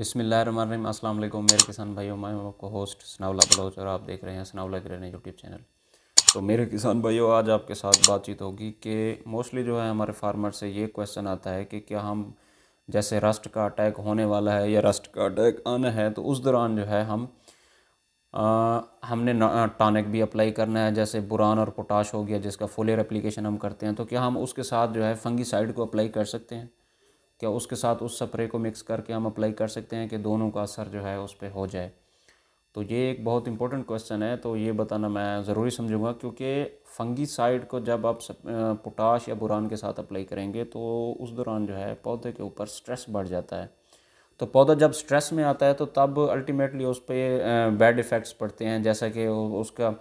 बिसमीम अस्सलाम वालेकुम मेरे किसान भाइयों मैं हूं आपको होस्ट सनावला बलोच और आप देख रहे हैं सनावला ग्रेन यूट्यूब चैनल तो मेरे किसान भाइयों आज आपके साथ बातचीत होगी कि मोस्टली जो है हमारे फार्मर से ये क्वेश्चन आता है कि क्या हम जैसे रस्ट का अटैक होने वाला है या रस्ट का अटैक आना है तो उस दौरान जो है हम आ, हमने टॉनिक भी अप्लाई करना है जैसे बुरान और पोटाश हो गया जिसका फुलर एप्लीकेशन हम करते हैं तो क्या हम उसके साथ जो है फंगी साइड को अप्लाई कर सकते हैं क्या उसके साथ उस स्प्रे को मिक्स करके हम अप्लाई कर सकते हैं कि दोनों का असर जो है उस पर हो जाए तो ये एक बहुत इंपॉर्टेंट क्वेश्चन है तो ये बताना मैं ज़रूरी समझूंगा क्योंकि फंगी साइड को जब आप पोटाश या बुरान के साथ अप्लाई करेंगे तो उस दौरान जो है पौधे के ऊपर स्ट्रेस बढ़ जाता है तो पौधा जब स्ट्रेस में आता है तो तब अल्टीमेटली उस पर बैड इफ़ेक्ट्स पड़ते हैं जैसा कि उसका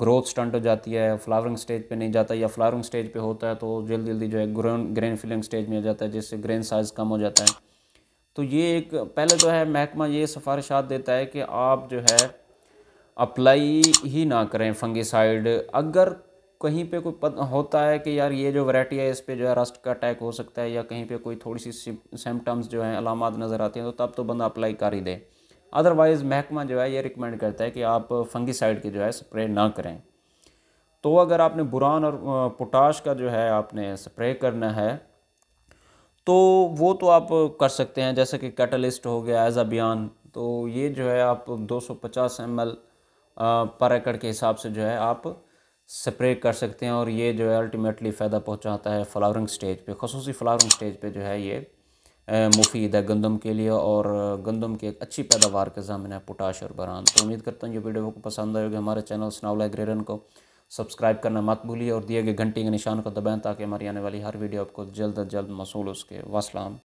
ग्रोथ स्टंट हो जाती है फ्लावरिंग स्टेज पे नहीं जाता या फ्लावरिंग स्टेज पे होता है तो जल्दी जल्दी जो है ग्रोन ग्रेन फिलिंग स्टेज में जाता है जिससे ग्रेन साइज़ कम हो जाता है तो ये एक पहले तो है महकमा ये सिफारिशात देता है कि आप जो है अप्लाई ही ना करें फंगिसाइड अगर कहीं पे कोई होता है कि यार ये जो वैरायटी है इस पर जो है रस्ट का अटैक हो सकता है या कहीं पे कोई थोड़ी सी सिम्टम्स जो हैं अलामत नज़र आती हैं तो तब तो बंदा अप्लाई कर ही दे अदरवाइज़ महकमा जो है ये रिकमेंड करता है कि आप फंगीसाइड की जो है स्प्रे ना करें तो अगर आपने बुरान और पोटाश का जो है आपने स्प्रे करना है तो वो तो आप कर सकते हैं जैसे कि कैटलिस्ट हो गया एज अभियान तो ये जो है आप 250 सौ पर एकड़ के हिसाब से जो है आप स्प्रे कर सकते हैं और ये जो है अल्टीमेटली फ़ायदा पहुंचाता है फ्लावरिंग स्टेज पे खसूस फ्लावरिंग स्टेज पे जो है ये मुफीद है गंदम के लिए और गंदम की एक अच्छी पैदावार के ज़ामिन है पोटाश और बरान तो उम्मीद करता हूँ ये वीडियो को पसंद आएगी हमारे चैनल स्नावला ग्रेरन को सब्सक्राइब करना मत भूलिए और दिए गए घंटी के निशान को दबाएं ताकि हमारी आने वाली हर वीडियो आपको जल्द अज जल्द मौसू उसके वसलाम